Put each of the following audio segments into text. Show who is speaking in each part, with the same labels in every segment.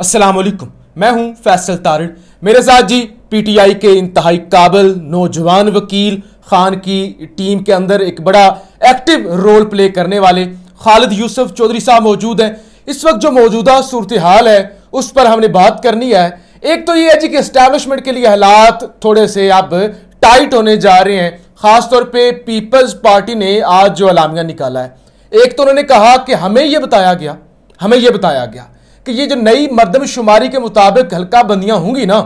Speaker 1: अस्सलाम मैं हूं फैसल तारण मेरे साथ जी पीटीआई के इंतहाई काबिल नौजवान वकील खान की टीम के अंदर एक बड़ा एक्टिव रोल प्ले करने वाले खालिद यूसुफ चौधरी साहब मौजूद हैं इस वक्त जो मौजूदा सूरत हाल है उस पर हमने बात करनी है एक तो ये है जी कि इस्टेबलिशमेंट के लिए हालात थोड़े से अब टाइट होने जा रहे हैं खासतौर पर पीपल्स पार्टी ने आज जो अलामिया निकाला है एक तो उन्होंने कहा कि हमें यह बताया गया हमें यह बताया गया कि ये जो नई मरदमशुमारी के मुताबिक हल्का बंदियां होंगी ना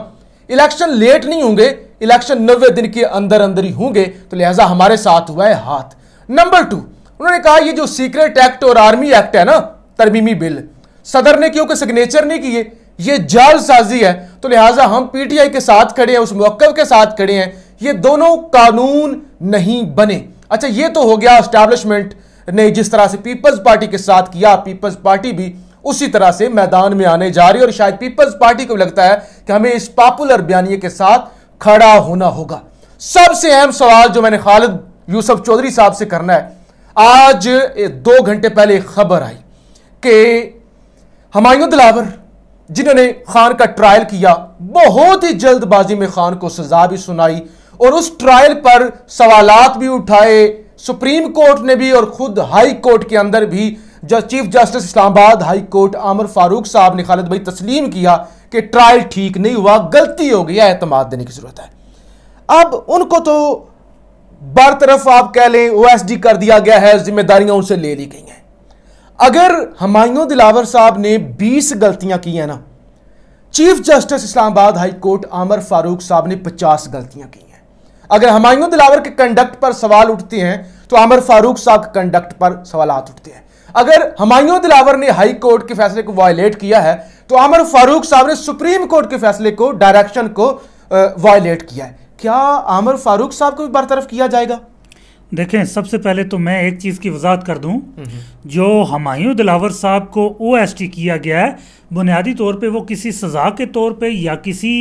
Speaker 1: इलेक्शन लेट नहीं होंगे इलेक्शन नब्बे दिन के अंदर अंदर ही होंगे तो लिहाजा हमारे साथ हुआ है हाथ नंबर टू उन्होंने कहा ये जो सीक्रेट एक्ट और आर्मी एक्ट है ना तरमीमी बिल सदर ने क्योंकि सिग्नेचर नहीं किए ये जाल साजी है तो लिहाजा हम पीटीआई के साथ खड़े हैं उस मौकब के साथ खड़े हैं ये दोनों कानून नहीं बने अच्छा ये तो हो गया इस्टेब्लिशमेंट ने जिस तरह से पीपल्स पार्टी के साथ किया पीपल्स पार्टी भी उसी तरह से मैदान में आने जा रही है और शायद पीपल्स पार्टी को भी लगता है कि हमें इस पॉपुलर बयानी के साथ खड़ा होना होगा सबसे अहम सवाल जो मैंने खालिद यूसुफ चौधरी साहब से करना है आज दो घंटे पहले खबर आई कि हमायूं दिलावर जिन्होंने खान का ट्रायल किया बहुत ही जल्दबाजी में खान को सजा भी सुनाई और उस ट्रायल पर सवालात भी उठाए सुप्रीम कोर्ट ने भी और खुद हाई कोर्ट के अंदर भी chief justice Islamabad high court Aamer Farooq साहब ने खालिद भाई तस्लीम किया कि ट्रायल ठीक नहीं हुआ गलती हो गई अहतमाद देने की ज़रूरत है अब उनको तो बार तरफ आप कह लें ओ कर दिया गया है जिम्मेदारियां उनसे ले ली गई हैं अगर हमायूं दिलावर साहब ने 20 गलतियां की हैं ना chief justice Islamabad high court Aamer Farooq साहब ने 50 गलतियां की हैं अगर हमायूं दिलावर के कंडक्ट पर सवाल उठते हैं तो आमर फारूक साहब के कंडक्ट पर सवाल उठते हैं अगर हमायूं दिलावर ने हाई कोर्ट के फैसले को वायलेट किया है तो आमर फारूक साहब ने सुप्रीम कोर्ट के फैसले को डायरेक्शन को वायलेट किया है क्या
Speaker 2: आमर फारूक साहब को भी बरतरफ किया जाएगा देखें सबसे पहले तो मैं एक चीज़ की वजाहत कर दूं हम्म। जो हमायूं दिलावर साहब को ओ किया गया है बुनियादी तौर पे वो किसी सज़ा के तौर पे या किसी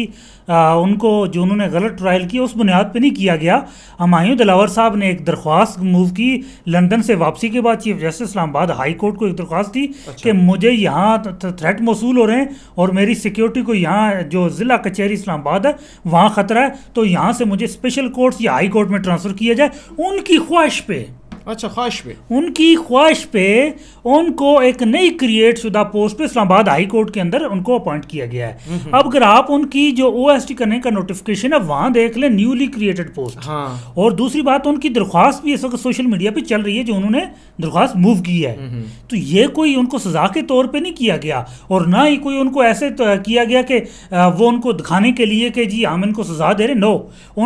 Speaker 2: आ, उनको जो उन्होंने गलत ट्रायल किया उस बुनियाद पे नहीं किया गया हमायूँ दिलावर साहब ने एक दरख्वास्त मूव की लंदन से वापसी के बाद chief justice Islamabad high court को एक दरख्वास्त थी अच्छा। कि मुझे यहाँ थ्रेट मौसूल हो रहे हैं और मेरी सिक्योरिटी को यहाँ जो ज़िला कचहरी इस्लामाबाद है वहाँ ख़तरा है तो यहाँ से मुझे स्पेशल कोर्ट या हाई कोर्ट में ट्रांसफ़र किया जाए उनकी ख्वाहिश पर अच्छा ख्वाहिश पे उनकी ख्वाहिश पे उनको एक नई क्रिएट शुदा पोस्ट पे इस्लामाबाद हाई कोर्ट के अंदर उनको अपॉइंट किया गया है अब अगर आप उनकी जो ओ करने का नोटिफिकेशन है वहां देख लें न्यूली क्रिएटेड पोस्ट हाँ। और दूसरी बात उनकी दरख्वास्त भी इस वक्त सोशल मीडिया पे चल रही है जो उन्होंने दरख्वास्त मूव की है तो ये कोई उनको सजा के तौर पर नहीं किया गया और ना ही कोई उनको ऐसे तो किया गया कि वो उनको दिखाने के लिए कि जी हम इनको सजा दे रहे नो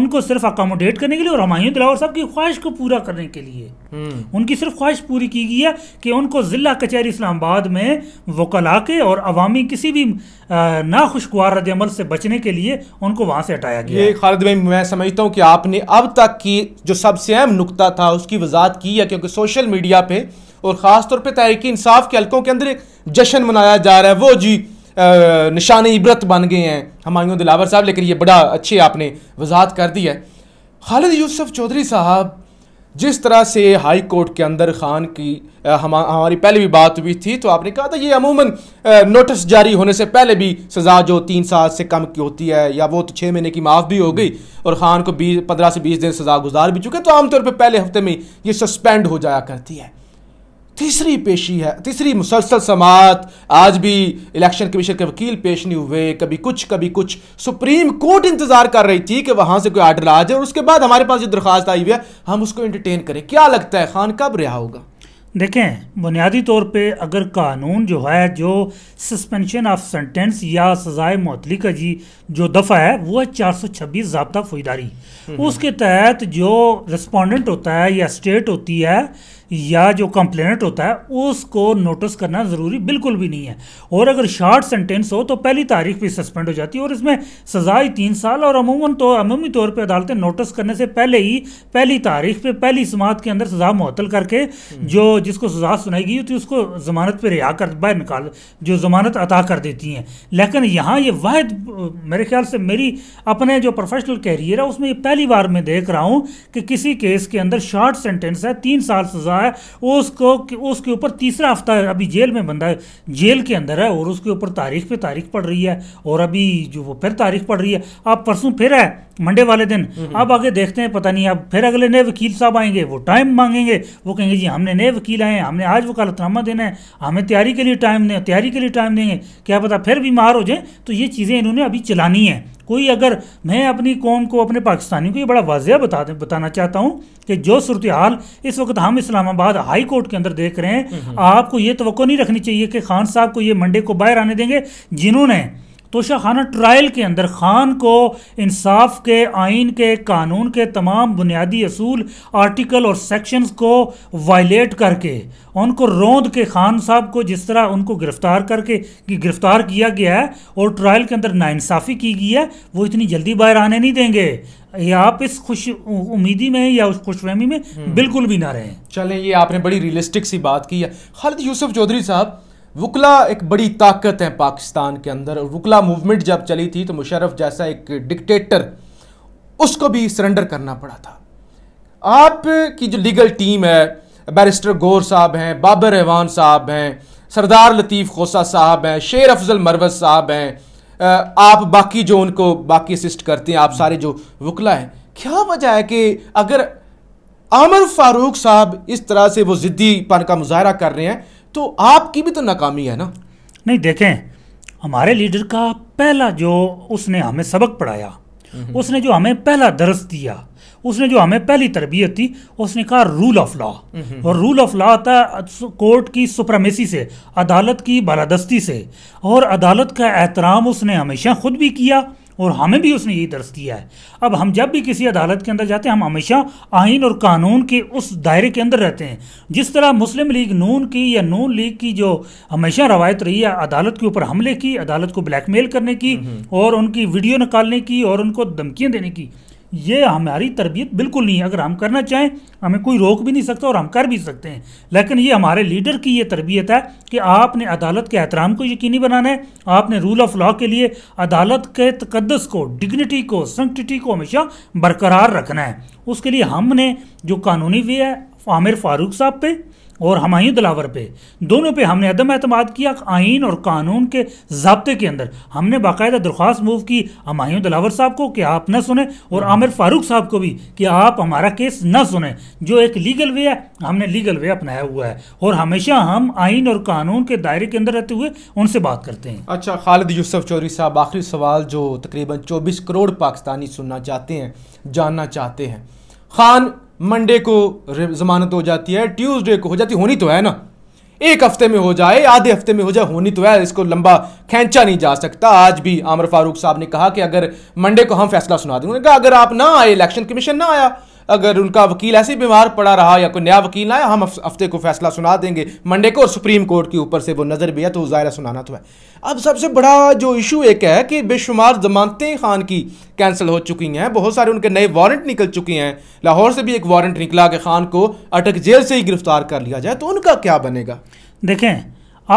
Speaker 2: उनको सिर्फ अकोमोडेट करने के लिए और हमायूं दिलावर साहब की ख्वाहिश को पूरा करने के लिए हम्म। उनकी सिर्फ ख्वाहिश पूरी की गई है कि उनको ज़िला कचहरी इस्लामाबाद में वकला के और अवामी किसी भी नाखुशगवार रदल से बचने के लिए उनको वहाँ से हटाया गया खालिद भाई मैं समझता हूँ
Speaker 1: कि आपने अब तक की जो सबसे अहम नुकता था उसकी वजात की है क्योंकि सोशल मीडिया पर और ख़ास तौर पर तहरीकी इंसाफ के हलकों के अंदर एक जश्न मनाया जा रहा है वो जी निशान इबरत बन गए हैं हमायूं दिलावर साहब लेकिन ये बड़ा अच्छे आपने वजाहत कर दी है खालिद यूसुफ चौधरी साहब जिस तरह से हाई कोर्ट के अंदर खान की हम हमारी पहले भी बात हुई थी तो आपने कहा था ये अमूमन नोटिस जारी होने से पहले भी सज़ा जो तीन साल से कम की होती है या वो तो छः महीने की माफ़ भी हो गई और ख़ान को बीस पंद्रह से बीस दिन सज़ा गुजार भी चुके तो आमतौर पर पहले हफ्ते में ये सस्पेंड हो जाया करती है तीसरी पेशी है तीसरी मुसलसल समात आज भी इलेक्शन कमीशन के वकील पेश नहीं हुए कभी कुछ कभी कुछ सुप्रीम कोर्ट इंतजार कर रही थी कि वहां से कोई आर्डर आ जाए और उसके बाद हमारे पास जो दरख्वास्त आई हुई है हम उसको एंटरटेन करें क्या लगता है खान कब रिहा होगा
Speaker 2: देखें बुनियादी तौर पे अगर कानून जो है जो सस्पेंशन ऑफ सेंटेंस या सजाए मतली का जी जो दफ़ा है वो है चार सौ छब्बीस जबता फौजदारी हम्म। उसके तहत जो रिस्पोंडेंट होता है या स्टेट होती है या जो कंप्लेनेंट होता है उसको नोटिस करना ज़रूरी बिल्कुल भी नहीं है और अगर शॉर्ट सेंटेंस हो तो पहली तारीख भी सस्पेंड हो जाती है और इसमें सज़ा ही तीन साल और अमूमन तो अमूमी तौर पर अदालतें नोटिस करने से पहले ही पहली तारीख पर पहली समात के अंदर सजा मुअतल करके हम्म। जो जिसको सजा सुनाई गई होती है उसको ज़मानत पर रिहा कर बाहर निकाल जो ज़मानत अता कर देती हैं लेकिन यहाँ ये वाद मेरे ख्याल से मेरी अपने जो प्रोफेशनल कैरियर है उसमें ये पहली बार मैं देख रहा हूँ कि किसी केस के अंदर शॉर्ट सेंटेंस है तीन साल सजा रहा है उसको उसके ऊपर तीसरा हफ्ता अभी जेल में बंदा है जेल के अंदर है और उसके ऊपर तारीख पे तारीख पड़ रही है और अभी जो वो फिर तारीख पड़ रही है अब परसों फिर है मंडे वाले दिन अब आगे देखते हैं पता नहीं अब फिर अगले नए वकील साहब आएंगे वो टाइम मांगेंगे वो कहेंगे जी हमने नए वकील आए हैं हमने आज वकालतनामा देना है हमें तैयारी के लिए टाइम दें तैयारी के लिए टाइम देंगे क्या पता फिर बीमार हो जाए तो ये चीज़ें इन्होंने अभी चलानी है कोई अगर मैं अपनी कौम को अपने पाकिस्तानी को ये बड़ा वाजह बता बताना चाहता हूँ कि जो सूरत हाल इस वक्त हम इस्लामाबाद हाई कोर्ट के अंदर देख रहे हैं हम्म, हम्म। आपको ये तो नहीं रखनी चाहिए कि खान साहब को ये मंडे को बाहर आने देंगे जिन्होंने तोशा खाना ट्रायल के अंदर खान को इंसाफ के आइन के कानून के तमाम बुनियादी असूल आर्टिकल और सेक्शंस को वायलेट करके उनको रोंद के खान साहब को जिस तरह उनको गिरफ्तार करके कि गिरफ्तार किया गया है और ट्रायल के अंदर नाइंसाफ़ी की गई है वो इतनी जल्दी बाहर आने नहीं देंगे या आप इस खुश उम्मीदी में या उस खुशफहमी में हम्म। बिल्कुल भी ना रहें चलें ये आपने बड़ी रियलिस्टिक सी
Speaker 1: बात की है खालिद यूसुफ चौधरी साहब वकला एक बड़ी ताकत है पाकिस्तान के अंदर वकला मूवमेंट जब चली थी तो मुशरफ जैसा एक डिक्टेटर उसको भी सरेंडर करना पड़ा था आपकी जो लीगल टीम है बैरिस्टर गौर साहब हैं बाबर रहवान साहब हैं सरदार लतीफ़ खोसा साहब हैं शेर अफजल मरवज साहब हैं आप बाकी जो उनको बाकी असिस्ट करते हैं आप सारे जो वकला हैं क्या वजह है कि अगर आमर फारूक साहब इस तरह से वो ज़िद्दीपन का
Speaker 2: मुजाहरा कर रहे हैं तो आपकी भी तो नाकामी है ना नहीं देखें हमारे लीडर का पहला जो उसने हमें सबक पढ़ाया उसने जो हमें पहला दरस दिया उसने जो हमें पहली तरबियत दी उसने कहा रूल ऑफ लॉ और रूल ऑफ लॉ आता कोर्ट की सुप्रामेसी से अदालत की बालादस्ती से और अदालत का एहतराम उसने हमेशा खुद भी किया और हमें भी उसने यही दर्श दिया है अब हम जब भी किसी अदालत के अंदर जाते हैं हम हमेशा आइन और कानून के उस दायरे के अंदर रहते हैं जिस तरह मुस्लिम लीग नून की या नून लीग की जो हमेशा रवायत रही है अदालत के ऊपर हमले की अदालत को ब्लैकमेल करने की हम्म। और उनकी वीडियो निकालने की और उनको धमकियाँ देने की ये हमारी तरबियत बिल्कुल नहीं है अगर हम करना चाहें हमें कोई रोक भी नहीं सकता और हम कर भी सकते हैं लेकिन ये हमारे लीडर की ये तरबियत है कि आपने अदालत के एहतराम को यकीनी बनाना है आपने रूल ऑफ लॉ के लिए अदालत के तकदस को डिग्निटी को संगटिटी को हमेशा बरकरार रखना है उसके लिए हमने जो कानूनी वे है आमिर फारूक साहब पर और हमायूं दिलावर पे दोनों पे हमने अदम अतमाद किया आइन और कानून के जबते के अंदर हमने बाकायदा दरख्वास्त मूव की हमायूं दिलावर साहब को कि आप न सुने और आमिर फारूक साहब को भी कि आप हमारा केस न सुने जो एक लीगल वे है हमने लीगल वे अपनाया हुआ है और हमेशा हम आइन और कानून के दायरे के अंदर रहते हुए उनसे बात करते हैं अच्छा खालिद यूसफ
Speaker 1: चौधरी साहब आखिरी सवाल जो तकरीबन चौबीस करोड़ पाकिस्तानी सुनना चाहते हैं जानना चाहते हैं खान मंडे को जमानत हो जाती है ट्यूसडे को हो जाती होनी तो है ना एक हफ्ते में हो जाए आधे हफ्ते में हो जाए होनी तो है इसको लंबा खींचा नहीं जा सकता आज भी आमर फारूक साहब ने कहा कि अगर मंडे को हम फैसला सुना देंगे कहा अगर आप ना आए इलेक्शन कमीशन ना आया अगर उनका वकील ऐसे बीमार पड़ा रहा या कोई नया वकील आया हम हफ्ते को फैसला सुना देंगे मंडे को और सुप्रीम कोर्ट के ऊपर से वो नज़र भी है तो जायरा सुनाना तो है अब सबसे बड़ा जो इशू एक है कि बेशुमार जमानतें खान की कैंसिल हो चुकी हैं बहुत सारे उनके नए वारंट निकल चुके हैं लाहौर से भी एक वारंट निकला कि खान को अटक जेल से ही गिरफ्तार कर लिया जाए तो उनका
Speaker 2: क्या बनेगा देखें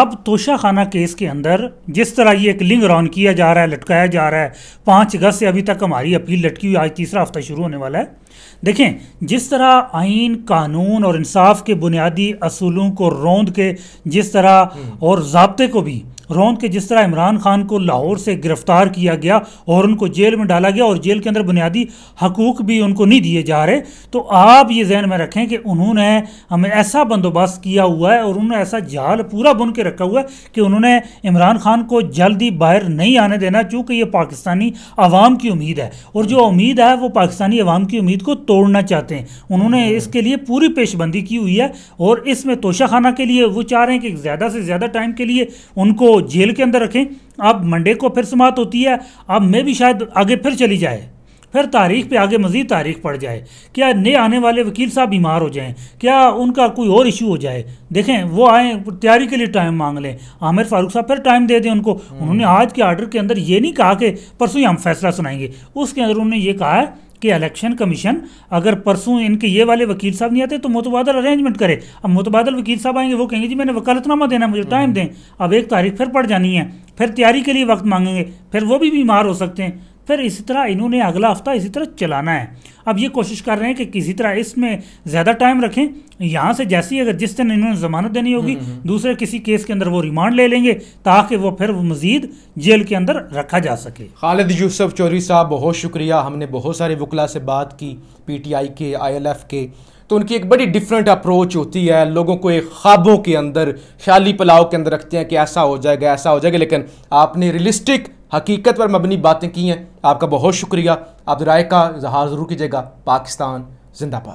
Speaker 2: अब तोशाखाना केस के अंदर जिस तरह ये एक लिंग रॉन किया जा रहा है लटकाया जा रहा है पाँच अगस्त से अभी तक हमारी अपील लटकी हुई आज तीसरा हफ्ता शुरू होने वाला है देखें जिस तरह आइन कानून और इंसाफ के बुनियादी असूलों को रोंद के जिस तरह हम्म। और जबते को भी रौंद के जिस तरह इमरान खान को लाहौर से गिरफ्तार किया गया और उनको जेल में डाला गया और जेल के अंदर बुनियादी हकूक भी उनको नहीं दिए जा रहे तो आप ये जहन में रखें कि उन्होंने हमें ऐसा बंदोबस्त किया हुआ है और उन्होंने ऐसा जाल पूरा बुन के रखा हुआ है कि उन्होंने इमरान खान को जल्दी बाहर नहीं आने देना चूँकि ये पाकिस्तानी आवाम की उम्मीद है और जो उम्मीद है वो पाकिस्तानी आवाम की उम्मीद को तोड़ना चाहते हैं उन्होंने इसके लिए पूरी पेशबंदी की हुई है और इसमें तोशाखाना के लिए वो चाह रहे हैं कि ज़्यादा से ज़्यादा टाइम के लिए उनको जेल के अंदर रखें अब मंडे को फिर समाप्त होती है अब मे भी शायद आगे फिर चली जाए फिर तारीख पे आगे मज़ीद तारीख पड़ जाए क्या नए आने वाले वकील साहब बीमार हो जाएं क्या उनका कोई और इशू हो जाए देखें वो आए तैयारी के लिए टाइम मांग लें आमिर फारूक साहब फिर टाइम दे दें उनको हम्म। उन्होंने आज के आर्डर के अंदर ये नहीं कहा कि परसों ही हम फैसला सुनाएंगे उसके अंदर उन्होंने ये कहा है कि इलेक्शन कमीशन अगर परसों इनके ये वाले वकील साहब नहीं आते तो मुतबादल अरेंजमेंट करे अब मुतबादल वकील साहब आएंगे वो कहेंगे जी मैंने वकालतनामा देना मुझे टाइम हम्म। दें अब एक तारीख फिर पड़ जानी है फिर तैयारी के लिए वक्त मांगेंगे फिर वो भी बीमार हो सकते हैं फिर इसी तरह इन्होंने अगला हफ्ता इसी तरह चलाना है अब ये कोशिश कर रहे हैं कि किसी तरह इसमें ज़्यादा टाइम रखें यहाँ से जैसी अगर जिस दिन इन्होंने ज़मानत देनी होगी हम्म, हम्म। दूसरे किसी केस के अंदर वो रिमांड ले लेंगे ताकि वो फिर मज़ीद जेल के अंदर रखा जा सके खालिद यूसुफ चौरी साहब बहुत शुक्रिया हमने बहुत सारे वकला से बात की
Speaker 1: पी टी आई के आई एल एफ़ के तो उनकी एक बड़ी डिफरेंट अप्रोच होती है लोगों को एक ख्वाबों के अंदर ख्याली पलाव के अंदर रखते हैं कि ऐसा हो जाएगा ऐसा हो जाएगा लेकिन आपने रियलिस्टिक हकीकत पर मबनी बातें की हैं आपका बहुत शुक्रिया आप राय का इजहार ज़रूर कीजिएगा पाकिस्तान जिंदाबाद